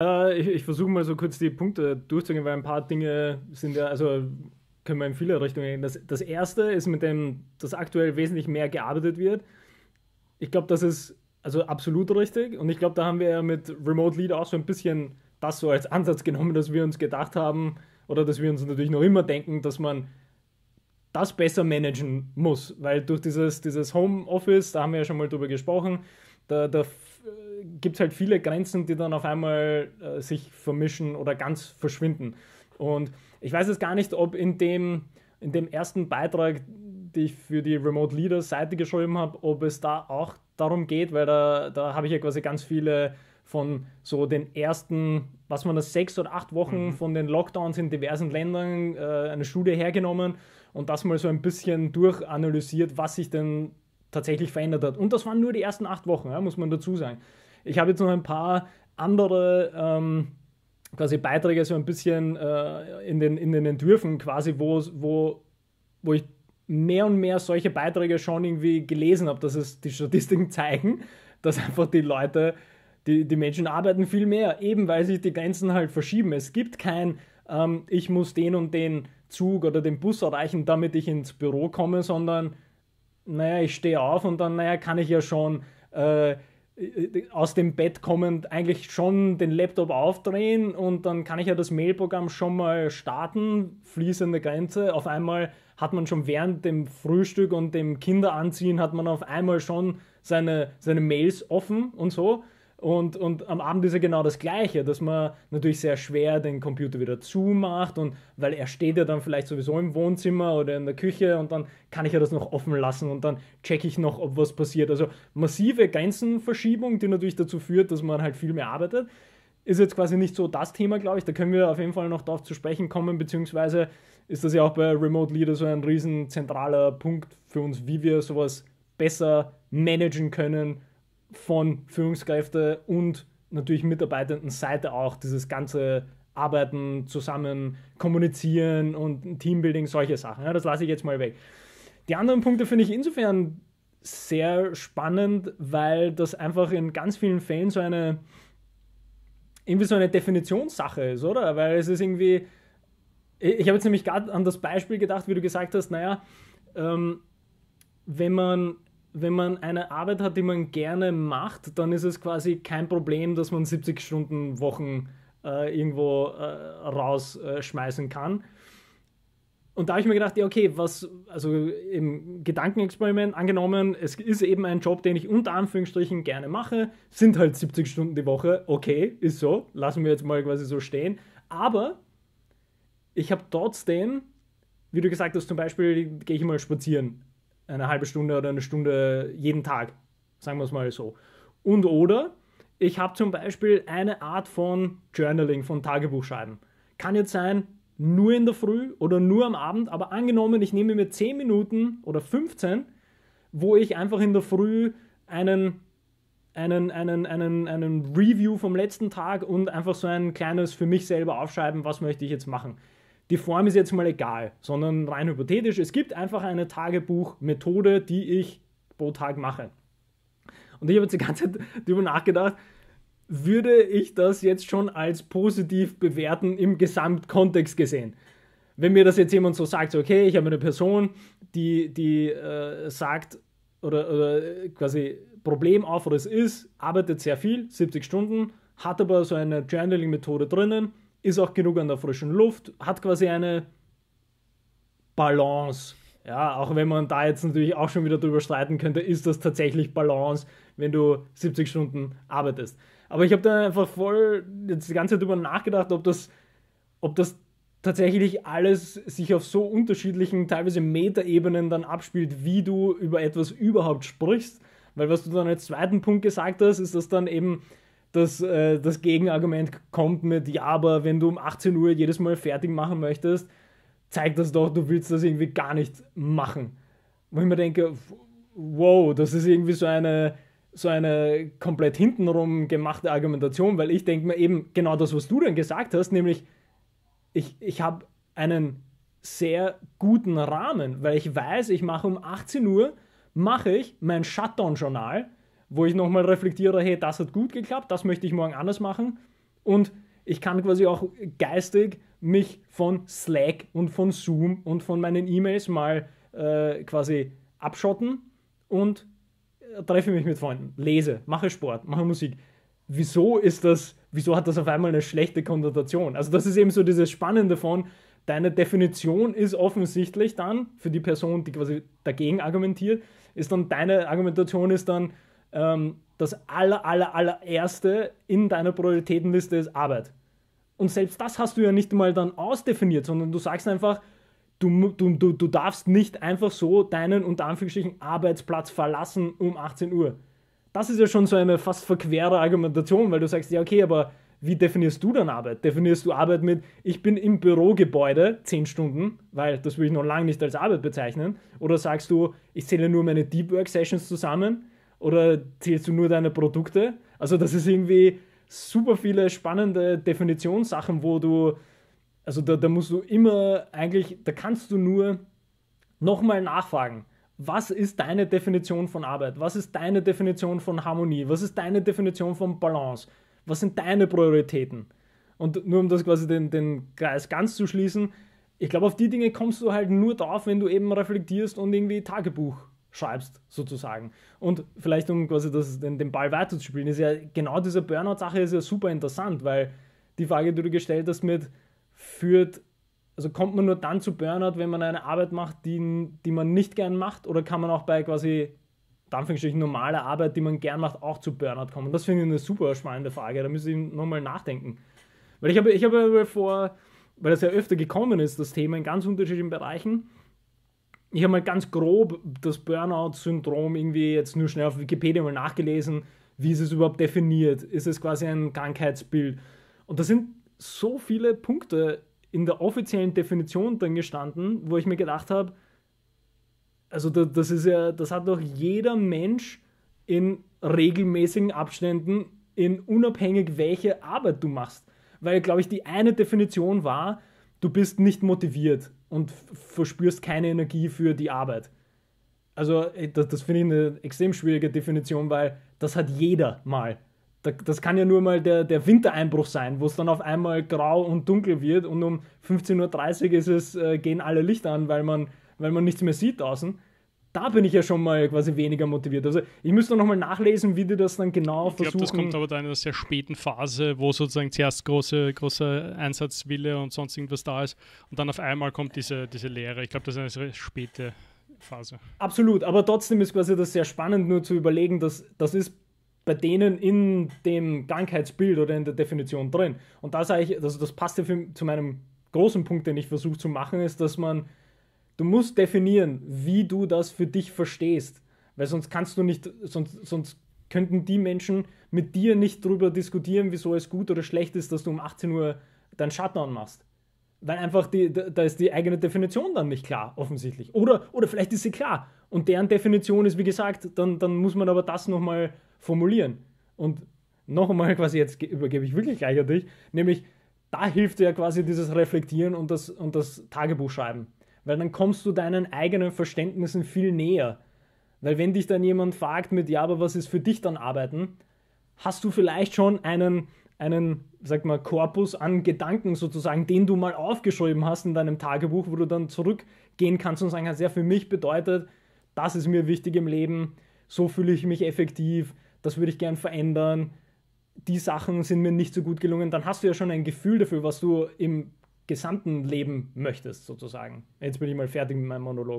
Äh, ich, ich versuche mal so kurz die Punkte durchzugehen, weil ein paar Dinge sind ja, also können wir in viele Richtungen gehen. Das, das erste ist mit dem, dass aktuell wesentlich mehr gearbeitet wird. Ich glaube, das ist also absolut richtig und ich glaube, da haben wir ja mit Remote Lead auch so ein bisschen das so als Ansatz genommen, dass wir uns gedacht haben oder dass wir uns natürlich noch immer denken, dass man das besser managen muss, weil durch dieses, dieses Homeoffice, da haben wir ja schon mal drüber gesprochen, da, da äh, gibt es halt viele Grenzen, die dann auf einmal äh, sich vermischen oder ganz verschwinden. Und ich weiß jetzt gar nicht, ob in dem, in dem ersten Beitrag, den ich für die Remote Leader Seite geschrieben habe, ob es da auch darum geht, weil da, da habe ich ja quasi ganz viele von so den ersten, was man das sechs oder acht Wochen mhm. von den Lockdowns in diversen Ländern äh, eine Studie hergenommen und das mal so ein bisschen durchanalysiert, was sich denn tatsächlich verändert hat. Und das waren nur die ersten acht Wochen, ja, muss man dazu sagen. Ich habe jetzt noch ein paar andere ähm, quasi Beiträge so ein bisschen äh, in, den, in den Entwürfen quasi, wo, wo, wo ich mehr und mehr solche Beiträge schon irgendwie gelesen habe, dass es die Statistiken zeigen, dass einfach die Leute, die, die Menschen arbeiten viel mehr, eben weil sich die Grenzen halt verschieben. Es gibt kein, ähm, ich muss den und den Zug oder den Bus erreichen, damit ich ins Büro komme, sondern naja, ich stehe auf und dann, naja, kann ich ja schon äh, aus dem Bett kommend eigentlich schon den Laptop aufdrehen und dann kann ich ja das Mailprogramm schon mal starten, fließende Grenze. Auf einmal hat man schon während dem Frühstück und dem Kinderanziehen hat man auf einmal schon seine, seine Mails offen und so. Und, und am Abend ist ja genau das Gleiche, dass man natürlich sehr schwer den Computer wieder zumacht und weil er steht ja dann vielleicht sowieso im Wohnzimmer oder in der Küche und dann kann ich ja das noch offen lassen und dann checke ich noch, ob was passiert. Also massive Grenzenverschiebung, die natürlich dazu führt, dass man halt viel mehr arbeitet. Ist jetzt quasi nicht so das Thema, glaube ich. Da können wir auf jeden Fall noch darauf zu sprechen kommen, beziehungsweise ist das ja auch bei Remote Leader so ein riesen zentraler Punkt für uns, wie wir sowas besser managen können von Führungskräfte und natürlich Mitarbeitenden Seite auch dieses ganze Arbeiten, zusammen kommunizieren und Teambuilding, solche Sachen. Ja, das lasse ich jetzt mal weg. Die anderen Punkte finde ich insofern sehr spannend, weil das einfach in ganz vielen Fällen so eine irgendwie so eine Definitionssache ist, oder? Weil es ist irgendwie, ich habe jetzt nämlich gerade an das Beispiel gedacht, wie du gesagt hast, naja, ähm, wenn man wenn man eine Arbeit hat, die man gerne macht, dann ist es quasi kein Problem, dass man 70 Stunden Wochen äh, irgendwo äh, rausschmeißen äh, kann. Und da habe ich mir gedacht, ja, okay, was, also im Gedankenexperiment angenommen, es ist eben ein Job, den ich unter Anführungsstrichen gerne mache, sind halt 70 Stunden die Woche, okay, ist so, lassen wir jetzt mal quasi so stehen. Aber ich habe trotzdem, wie du gesagt hast, zum Beispiel gehe ich mal spazieren eine halbe Stunde oder eine Stunde jeden Tag, sagen wir es mal so. Und oder ich habe zum Beispiel eine Art von Journaling, von Tagebuchschreiben. Kann jetzt sein, nur in der Früh oder nur am Abend, aber angenommen, ich nehme mir 10 Minuten oder 15, wo ich einfach in der Früh einen, einen, einen, einen, einen Review vom letzten Tag und einfach so ein kleines für mich selber aufschreiben, was möchte ich jetzt machen die Form ist jetzt mal egal, sondern rein hypothetisch, es gibt einfach eine Tagebuchmethode, die ich pro Tag mache. Und ich habe jetzt die ganze Zeit darüber nachgedacht, würde ich das jetzt schon als positiv bewerten im Gesamtkontext gesehen? Wenn mir das jetzt jemand so sagt, so, okay, ich habe eine Person, die, die äh, sagt oder, oder quasi Problem auf, oder es ist, arbeitet sehr viel, 70 Stunden, hat aber so eine Journaling-Methode drinnen, ist auch genug an der frischen Luft, hat quasi eine Balance. Ja, auch wenn man da jetzt natürlich auch schon wieder drüber streiten könnte, ist das tatsächlich Balance, wenn du 70 Stunden arbeitest. Aber ich habe da einfach voll jetzt die ganze Zeit drüber nachgedacht, ob das, ob das tatsächlich alles sich auf so unterschiedlichen, teilweise Metaebenen dann abspielt, wie du über etwas überhaupt sprichst. Weil was du dann als zweiten Punkt gesagt hast, ist, dass dann eben dass äh, das Gegenargument kommt mit, ja, aber wenn du um 18 Uhr jedes Mal fertig machen möchtest, zeigt das doch, du willst das irgendwie gar nicht machen. Wo ich mir denke, wow, das ist irgendwie so eine, so eine komplett hintenrum gemachte Argumentation, weil ich denke mir eben genau das, was du dann gesagt hast, nämlich ich, ich habe einen sehr guten Rahmen, weil ich weiß, ich mache um 18 Uhr, mache ich mein Shutdown-Journal, wo ich nochmal reflektiere, hey, das hat gut geklappt, das möchte ich morgen anders machen. Und ich kann quasi auch geistig mich von Slack und von Zoom und von meinen E-Mails mal äh, quasi abschotten und äh, treffe mich mit Freunden, lese, mache Sport, mache Musik. Wieso ist das, wieso hat das auf einmal eine schlechte Konnotation? Also das ist eben so dieses Spannende von, deine Definition ist offensichtlich dann, für die Person, die quasi dagegen argumentiert, ist dann, deine Argumentation ist dann, ähm, das aller, aller, allererste in deiner Prioritätenliste ist Arbeit. Und selbst das hast du ja nicht mal dann ausdefiniert, sondern du sagst einfach, du, du, du, du darfst nicht einfach so deinen unter Anführungsstrichen Arbeitsplatz verlassen um 18 Uhr. Das ist ja schon so eine fast verquere Argumentation, weil du sagst, ja, okay, aber wie definierst du dann Arbeit? Definierst du Arbeit mit, ich bin im Bürogebäude 10 Stunden, weil das würde ich noch lange nicht als Arbeit bezeichnen? Oder sagst du, ich zähle nur meine Deep Work Sessions zusammen? Oder zählst du nur deine Produkte? Also das ist irgendwie super viele spannende Definitionssachen, wo du, also da, da musst du immer eigentlich, da kannst du nur nochmal nachfragen. Was ist deine Definition von Arbeit? Was ist deine Definition von Harmonie? Was ist deine Definition von Balance? Was sind deine Prioritäten? Und nur um das quasi den, den Kreis ganz zu schließen, ich glaube, auf die Dinge kommst du halt nur drauf, wenn du eben reflektierst und irgendwie Tagebuch schreibst, sozusagen. Und vielleicht, um quasi das, den, den Ball weiterzuspielen, ist ja genau diese Burnout-Sache ist ja super interessant, weil die Frage, die du gestellt hast, mit führt, also kommt man nur dann zu Burnout, wenn man eine Arbeit macht, die, die man nicht gern macht, oder kann man auch bei quasi Anführungsstrichen normale Arbeit, die man gern macht, auch zu Burnout kommen? Das finde ich eine super spannende Frage, da müsste ich nochmal nachdenken. Weil ich habe, ich habe vor, weil das ja öfter gekommen ist, das Thema in ganz unterschiedlichen Bereichen, ich habe mal ganz grob das Burnout-Syndrom irgendwie jetzt nur schnell auf Wikipedia mal nachgelesen, wie ist es überhaupt definiert? Ist es quasi ein Krankheitsbild? Und da sind so viele Punkte in der offiziellen Definition drin gestanden, wo ich mir gedacht habe, also das ist ja, das hat doch jeder Mensch in regelmäßigen Abständen, in unabhängig welche Arbeit du machst. Weil, glaube ich, die eine Definition war, du bist nicht motiviert und verspürst keine Energie für die Arbeit. Also äh, das, das finde ich eine extrem schwierige Definition, weil das hat jeder mal. Das kann ja nur mal der, der Wintereinbruch sein, wo es dann auf einmal grau und dunkel wird und um 15.30 Uhr ist es, äh, gehen alle Lichter an, weil man, weil man nichts mehr sieht draußen da bin ich ja schon mal quasi weniger motiviert. Also ich müsste nochmal nachlesen, wie die das dann genau ich versuchen. Ich glaube, das kommt aber dann in einer sehr späten Phase, wo sozusagen zuerst große, großer Einsatzwille und sonst irgendwas da ist und dann auf einmal kommt diese, diese Lehre. Ich glaube, das ist eine sehr späte Phase. Absolut, aber trotzdem ist quasi das sehr spannend, nur zu überlegen, dass das ist bei denen in dem Krankheitsbild oder in der Definition drin. Und da sage ich, also das passt ja für, zu meinem großen Punkt, den ich versuche zu machen, ist, dass man Du musst definieren, wie du das für dich verstehst, weil sonst kannst du nicht, sonst, sonst könnten die Menschen mit dir nicht drüber diskutieren, wieso es gut oder schlecht ist, dass du um 18 Uhr deinen Shutdown machst. Weil einfach die, da ist die eigene Definition dann nicht klar, offensichtlich. Oder, oder vielleicht ist sie klar. Und deren Definition ist, wie gesagt, dann, dann muss man aber das nochmal formulieren. Und noch einmal quasi, jetzt übergebe ich wirklich gleich an dich, nämlich da hilft ja quasi dieses Reflektieren und das, und das Tagebuch schreiben. Weil dann kommst du deinen eigenen Verständnissen viel näher. Weil wenn dich dann jemand fragt mit, ja, aber was ist für dich dann Arbeiten, hast du vielleicht schon einen, einen, sag mal, Korpus an Gedanken sozusagen, den du mal aufgeschrieben hast in deinem Tagebuch, wo du dann zurückgehen kannst und sagen kannst, ja, für mich bedeutet, das ist mir wichtig im Leben, so fühle ich mich effektiv, das würde ich gern verändern, die Sachen sind mir nicht so gut gelungen, dann hast du ja schon ein Gefühl dafür, was du im gesamten Leben möchtest, sozusagen. Jetzt bin ich mal fertig mit meinem Monolog.